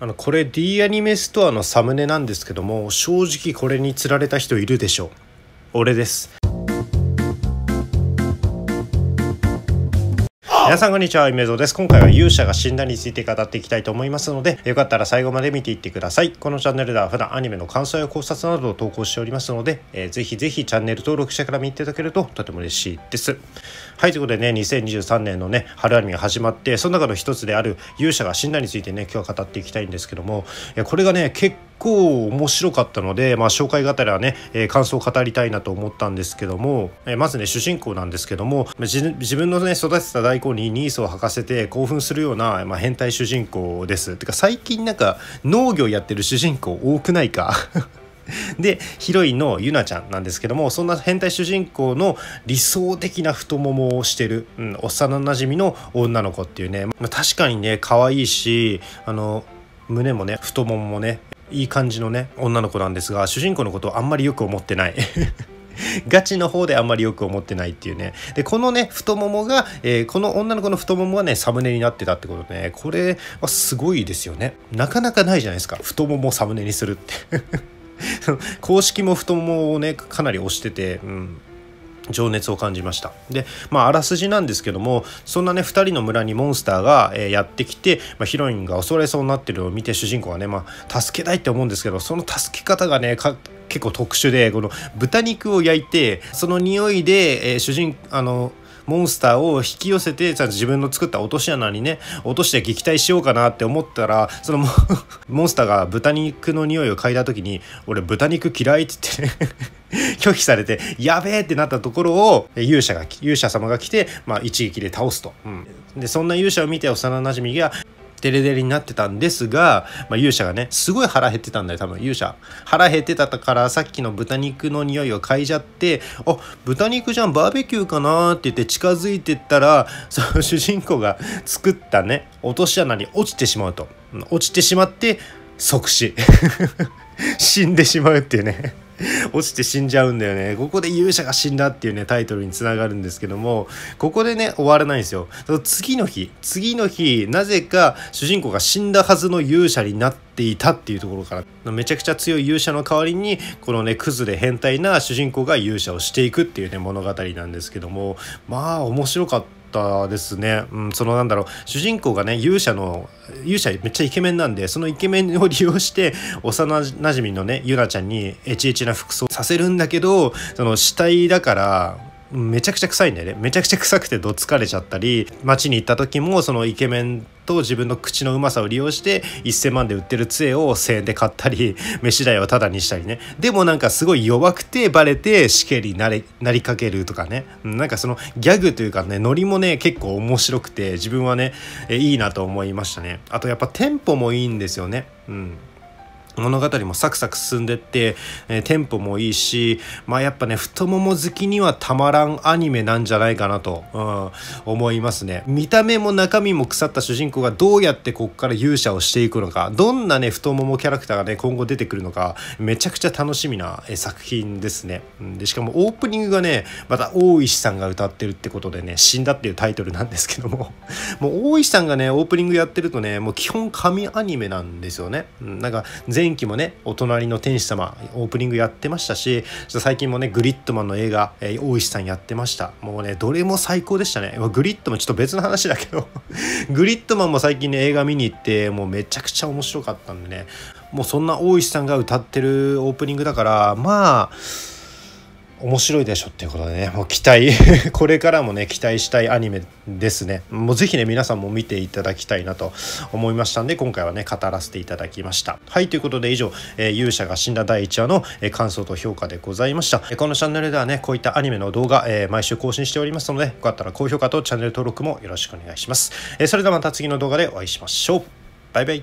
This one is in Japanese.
あのこれ D アニメストアのサムネなんですけども正直これにつられた人いるでしょう俺です皆さんこんにちは、梅蔵です。今回は勇者が死んだについて語っていきたいと思いますので、よかったら最後まで見ていってください。このチャンネルでは普段アニメの感想や考察などを投稿しておりますので、えー、ぜひぜひチャンネル登録者から見ていただけるととても嬉しいです。はい、ということでね、2023年のね、春アニメが始まって、その中の一つである勇者が死んだについてね、今日は語っていきたいんですけども、これがね、結構面白かったので、まあ、紹介がりらね、えー、感想を語りたいなと思ったんですけども、えー、まずね主人公なんですけども自分のね育てた大根にニースを履かせて興奮するような、まあ、変態主人公ですてか最近なんか農業やってる主人公多くないか でヒロインのゆなちゃんなんですけどもそんな変態主人公の理想的な太ももをしてる、うん、幼なじみの女の子っていうね、まあ、確かにね可愛いしあの胸もね太もももねいい感じのね女の子なんですが主人公のことをあんまりよく思ってない ガチの方であんまりよく思ってないっていうね。で、このね、太ももが、えー、この女の子の太ももはね、サムネになってたってことね。これはすごいですよね。なかなかないじゃないですか。太ももをサムネにするって 公式も太ももをね、かなり押してて、うん。情熱を感じましたで、まあ、あらすじなんですけどもそんなね2人の村にモンスターが、えー、やってきて、まあ、ヒロインが襲われそうになってるのを見て主人公はね、まあ、助けたいって思うんですけどその助け方がね結構特殊でこの豚肉を焼いてその匂いで、えー、主人あのモンスターを引き寄せてちゃんと自分の作った落とし穴にね落として撃退しようかなって思ったらその モンスターが豚肉の匂いを嗅いだ時に「俺豚肉嫌い」って言ってね拒否されて、やべえってなったところを、勇者が、勇者様が来て、まあ、一撃で倒すと。うん、で、そんな勇者を見て幼馴染が、デレデレになってたんですが、まあ、勇者がね、すごい腹減ってたんだよ、多分勇者。腹減ってたからさっきの豚肉の匂いを嗅いじゃって、あ、豚肉じゃん、バーベキューかなって言って近づいてったら、その主人公が作ったね、落とし穴に落ちてしまうと。落ちてしまって、即死。死んでしまうっていうね。落ちて死んじゃうんだよね。ここで勇者が死んだっていうね、タイトルにつながるんですけども、ここでね、終わらないんですよ。次の日、次の日、なぜか主人公が死んだはずの勇者になっていたっていうところから、めちゃくちゃ強い勇者の代わりに、このね、クズで変態な主人公が勇者をしていくっていうね、物語なんですけども、まあ、面白かった。ったですね、うん、そのなんだろう主人公がね勇者の勇者めっちゃイケメンなんでそのイケメンを利用して幼なじみのねゆなちゃんにエチエチな服装させるんだけどその死体だからめちゃくちゃ臭いんだよねめちゃくちゃ臭くてどつかれちゃったり街に行った時もそのイケメンと自分の口のうまさを利用して1000万で売ってる杖を1000円で買ったり 飯代をタダにしたりねでもなんかすごい弱くてバレて死刑になれなりかけるとかねなんかそのギャグというかねノリもね結構面白くて自分はねいいなと思いましたねあとやっぱテンポもいいんですよねうん物語もサクサク進んでって、えー、テンポもいいし、まあ、やっぱね太もも好きにはたまらんアニメなんじゃないかなと、うん、思いますね見た目も中身も腐った主人公がどうやってこっから勇者をしていくのかどんなね太ももキャラクターがね今後出てくるのかめちゃくちゃ楽しみな作品ですね、うん、でしかもオープニングがねまた大石さんが歌ってるってことでね「死んだ」っていうタイトルなんですけどももう大石さんがねオープニングやってるとねもう基本神アニメなんですよね、うん、なんか全雰囲気もねお隣の天使様オープニングやってましたし最近もねグリッドマンの映画、えー、大石さんやってましたもうねどれも最高でしたねグリッドマンちょっと別の話だけど グリッドマンも最近ね映画見に行ってもうめちゃくちゃ面白かったんでねもうそんな大石さんが歌ってるオープニングだからまあ面白いでしょっていうことでねもう期待 これからもね期待したいアニメですねもうぜひね皆さんも見ていただきたいなと思いましたんで今回はね語らせていただきましたはいということで以上、えー、勇者が死んだ第1話の、えー、感想と評価でございましたこのチャンネルではねこういったアニメの動画、えー、毎週更新しておりますのでよかったら高評価とチャンネル登録もよろしくお願いします、えそれではまた次の動画でお会いしましょうバイバイ